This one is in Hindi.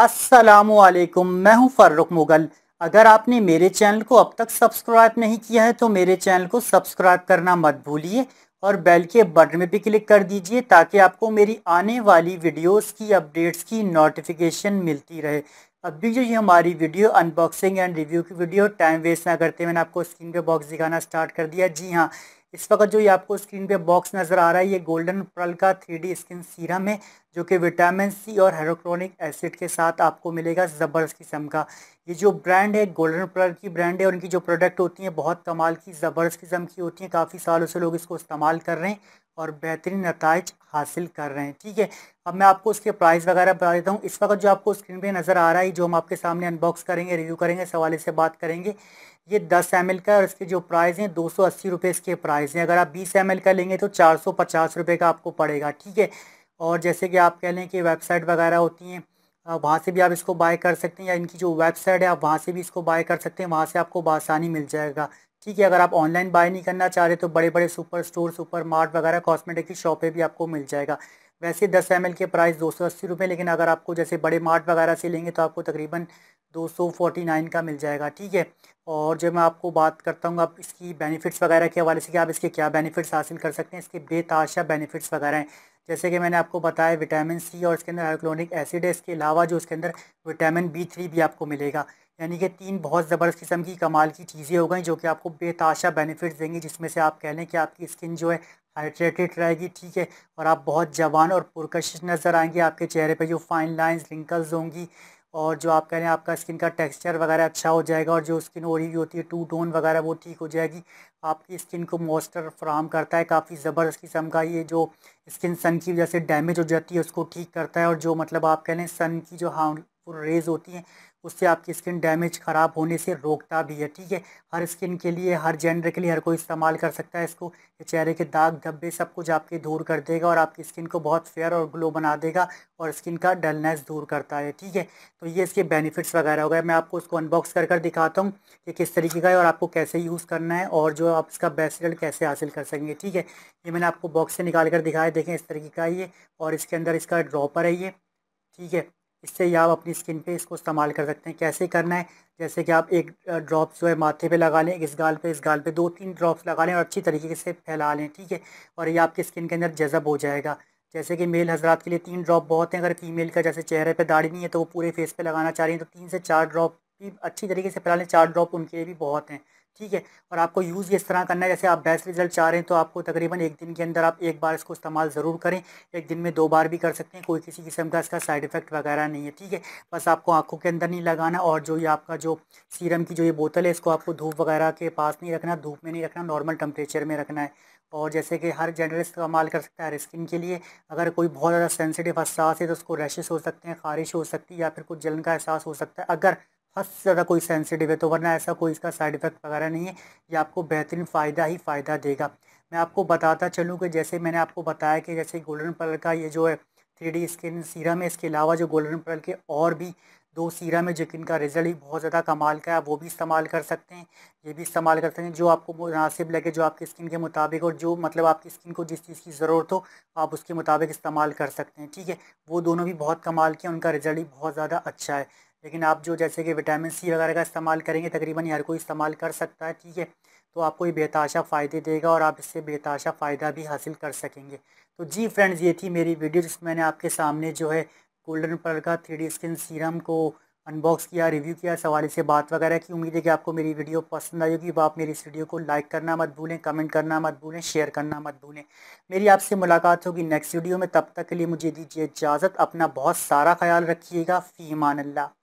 असलकुम मैं हूं फ़र्रुख मुगल अगर आपने मेरे चैनल को अब तक सब्सक्राइब नहीं किया है तो मेरे चैनल को सब्सक्राइब करना मत भूलिए और बेल के बटन में भी क्लिक कर दीजिए ताकि आपको मेरी आने वाली वीडियोस की अपडेट्स की नोटिफिकेशन मिलती रहे अब भी जो ये हमारी वीडियो अनबॉक्सिंग एंड रिव्यू की वीडियो टाइम वेस्ट ना करते मैंने आपको स्क्रीन पर बॉक्स दिखाना स्टार्ट कर दिया जी हाँ इस वक्त जो ये आपको स्क्रीन पे बॉक्स नज़र आ रहा है ये गोल्डन पर्ल का थ्री डी स्किन सीरम है जो कि विटामिन सी और हेरोक्लोनिक एसिड के साथ आपको मिलेगा ज़बरदस्त किस्म का ये जो ब्रांड है गोल्डन पर्ल की ब्रांड है और इनकी जो प्रोडक्ट होती हैं बहुत कमाल की ज़बरदस्त किस्म की होती हैं काफ़ी सालों से लोग इसको इस्तेमाल कर रहे हैं और बेहतरीन नतज हासिल कर रहे हैं ठीक है अब मैं आपको उसके प्राइस वगैरह बता देता हूँ इस वक्त जो आपको स्क्रीन पे नज़र आ रहा है जो हम आपके सामने अनबॉक्स करेंगे रिव्यू करेंगे सवाले से बात करेंगे ये 10 एम का है और इसके जो प्राइस हैं दो सौ इसके प्राइस हैं अगर आप 20 एम का लेंगे तो चार सौ का आपको पड़ेगा ठीक है और जैसे कि आप कह लें कि वेबसाइट वगैरह होती हैं वहाँ से भी आप इसको बाय कर सकते हैं या इनकी जो वेबसाइट है आप वहाँ से भी इसको बाय कर सकते हैं वहाँ से आपको बसानी मिल जाएगा ठीक है अगर आप ऑनलाइन बाय नहीं करना चाह रहे तो बड़े बड़े सुपर स्टोर सुपर मार्ट वगैरह कॉस्मेटिक की शॉप भी आपको मिल जाएगा वैसे दस एम के प्राइस दो सौ अस्सी लेकिन अगर आपको जैसे बड़े मार्ट वगैरह से लेंगे तो आपको तकरीबन दो सौ नाइन का मिल जाएगा ठीक है और जब मैं आपको बात करता हूँ आप इसकी बेनिफिट्स वगैरह के हवाले से कि आप इसके क्या बेनिफिट्स हासिल कर सकते हैं इसके बेताशा बेनिफिट्स वगैरह हैं जैसे कि मैंने आपको बताया विटामिन सी और इसके अंदर हाइक्लोनिक एसिड है इसके अलावा जो इसके अंदर विटामिन बी थ्री भी आपको मिलेगा यानी कि तीन बहुत ज़बरदस्त किस्म की कमाल की चीज़ें हो गई जो कि आपको बेताशा बेनिफिट्स देंगी जिसमें से आप कह लें कि आपकी स्किन जो है हाइड्रेटेड रहेगी ठीक है और आप बहुत जवान और पुरकशिश नज़र आएंगी आपके चेहरे पे जो फाइन लाइंस रिंकल्स होंगी और जो आप कह रहे हैं आपका स्किन का टेक्सचर वगैरह अच्छा हो जाएगा और जो स्किन ओरी भी होती है टू टोन वगैरह वो ठीक हो जाएगी आपकी स्किन को मॉइस्चर फ्राहम करता है काफ़ी ज़बरदस्त किस्म का ये जो स्किन सन की वजह से डैमेज हो जाती है उसको ठीक करता है और जो मतलब आप कह लें सन की जो हार्म रेज होती हैं उससे आपकी स्किन डैमेज ख़राब होने से रोकता भी है ठीक है हर स्किन के लिए हर जेंडर के लिए हर कोई इस्तेमाल कर सकता है इसको चेहरे के दाग धब्बे सब कुछ आपके दूर कर देगा और आपकी स्किन को बहुत फेयर और ग्लो बना देगा और स्किन का डलनेस दूर करता है ठीक है तो ये इसके बेनिफिट्स वगैरह हो गए मैं आपको इसको अनबॉक्स कर कर दिखाता हूँ कि किस तरीके का है और आपको कैसे यूज़ करना है और जो आप इसका बेस्ट रिजल्ट कैसे हासिल कर सकेंगे ठीक है ये मैंने आपको बॉक्स से निकाल कर दिखाया देखें इस तरीके का ये और इसके अंदर इसका ड्रॉपर है ये ठीक है इससे ये आप अपनी स्किन पे इसको इस्तेमाल कर सकते हैं कैसे करना है जैसे कि आप एक ड्रॉप्स जो है माथे पे लगा लें इस गाल पे इस गाल पे दो तीन ड्रॉप्स लगा लें और अच्छी तरीके से फैला लें ठीक है और ये आपकी स्किन के अंदर जज़ब हो जाएगा जैसे कि मेल हजरात के लिए तीन ड्रॉप बहुत हैं अगर फीमेल का जैसे चेहरे पर दाढ़ी नहीं है तो वो पूरे फेस पर लगाना चाह रही हैं तो तीन से चार ड्रॉप भी अच्छी तरीके से फैलाने चार ड्रॉप उनके लिए भी बहुत हैं ठीक है और आपको यूज़ इस तरह करना है जैसे आप बेस्ट रिजल्ट चाह रहे हैं तो आपको तकरीबन एक दिन के अंदर आप एक बार इसको इस्तेमाल ज़रूर करें एक दिन में दो बार भी कर सकते हैं कोई किसी किस्म का इसका साइड इफ़ेक्ट वगैरह नहीं है ठीक है बस आपको आंखों के अंदर नहीं लगाना और जो ये आपका जो सीरम की जो ये बोतल है इसको आपको धूप वगैरह के पास नहीं रखना धूप में नहीं रखना नॉर्मल टम्परेचर में रखना है और जैसे कि हर जेंडर इस्तेमाल कर सकता है हर स्किन के लिए अगर कोई बहुत ज़्यादा सेंसिटिव एहसास है तो उसको रैशेस हो सकते हैं खारिश हो सकती है या फिर कुछ जलन का एहसास हो सकता है अगर हद से ज़्यादा कोई सेंसिटिव है तो वरना ऐसा कोई इसका साइड इफ़ेक्ट वगैरह नहीं है ये आपको बेहतरीन फ़ायदा ही फ़ायदा देगा मैं आपको बताता चलूँ कि जैसे मैंने आपको बताया कि जैसे गोल्डन पर्ल का ये जो है थ्री स्किन सीरम है इसके अलावा जो गोल्डन पर्ल के और भी दो सीरम है जो कि इनका रिज़ल्ट ही बहुत ज़्यादा कमाल का है वो भी इस्तेमाल कर सकते हैं ये भी इस्तेमाल कर सकते हैं जो आपको मुनासिब लगे जो आपकी स्किन के मुताबिक और जो मतलब आपकी स्किन को जिस चीज़ की ज़रूरत हो आप उसके मुताबिक इस्तेमाल कर सकते हैं ठीक है वो दोनों भी बहुत कमाल के हैं उनका रिज़ल्ट ही बहुत ज़्यादा अच्छा है लेकिन आप जो जैसे कि विटामिन सी वगैरह का इस्तेमाल करेंगे तकरीबन हर कोई इस्तेमाल कर सकता है ठीक है तो आपको ये बेताशा फ़ायदे देगा और आप इससे बेताशा फ़ायदा भी हासिल कर सकेंगे तो जी फ्रेंड्स ये थी मेरी वीडियो जिसमें मैंने आपके सामने जो है गोल्डन पर्ल का थ्री स्किन सीरम को अनबॉक्स किया रिव्यू किया सवाल से बात वगैरह की उम्मीद है कि आपको मेरी वीडियो पसंद आई होगी आप मेरी इस वीडियो को लाइक करना मत भूलें कमेंट करना मत भूलें शेयर करना मत भूलें मेरी आपसे मुलाकात होगी नेक्स्ट वीडियो में तब तक के लिए मुझे दीजिए इजाज़त अपना बहुत सारा ख्याल रखिएगा फ़ी अल्लाह